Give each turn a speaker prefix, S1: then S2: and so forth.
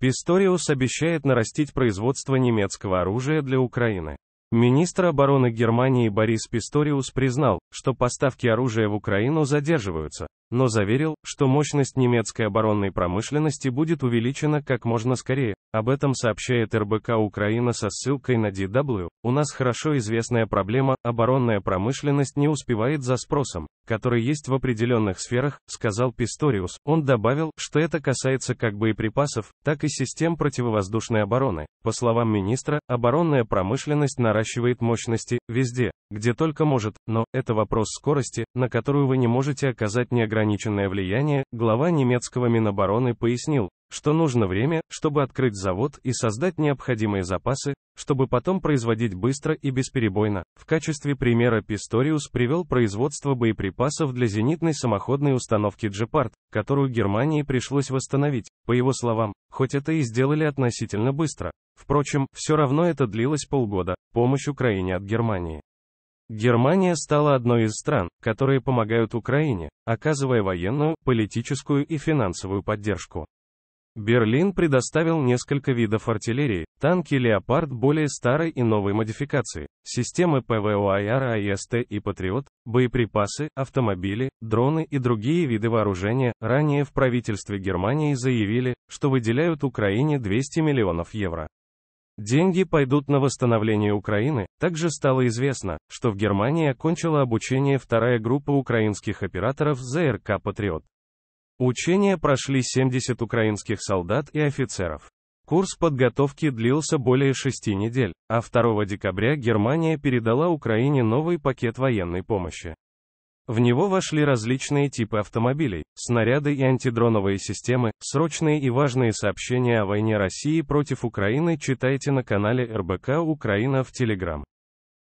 S1: Писториус обещает нарастить производство немецкого оружия для Украины. Министр обороны Германии Борис Писториус признал, что поставки оружия в Украину задерживаются, но заверил, что мощность немецкой оборонной промышленности будет увеличена как можно скорее. Об этом сообщает РБК Украина со ссылкой на DW. У нас хорошо известная проблема – оборонная промышленность не успевает за спросом, который есть в определенных сферах, сказал Писториус. Он добавил, что это касается как боеприпасов, так и систем противовоздушной обороны. По словам министра, оборонная промышленность на наращивает мощности, везде, где только может, но, это вопрос скорости, на которую вы не можете оказать неограниченное влияние, глава немецкого Минобороны пояснил, что нужно время, чтобы открыть завод и создать необходимые запасы, чтобы потом производить быстро и бесперебойно. В качестве примера Писториус привел производство боеприпасов для зенитной самоходной установки «Джепард», которую Германии пришлось восстановить, по его словам, хоть это и сделали относительно быстро. Впрочем, все равно это длилось полгода, помощь Украине от Германии. Германия стала одной из стран, которые помогают Украине, оказывая военную, политическую и финансовую поддержку. Берлин предоставил несколько видов артиллерии, танки «Леопард» более старой и новой модификации, системы ПВО АЯР, АСТ и «Патриот», боеприпасы, автомобили, дроны и другие виды вооружения. Ранее в правительстве Германии заявили, что выделяют Украине 200 миллионов евро. Деньги пойдут на восстановление Украины. Также стало известно, что в Германии окончила обучение вторая группа украинских операторов ЗРК «Патриот». Учения прошли 70 украинских солдат и офицеров. Курс подготовки длился более шести недель, а 2 декабря Германия передала Украине новый пакет военной помощи. В него вошли различные типы автомобилей, снаряды и антидроновые системы, срочные и важные сообщения о войне России против Украины читайте на канале РБК Украина в Телеграм.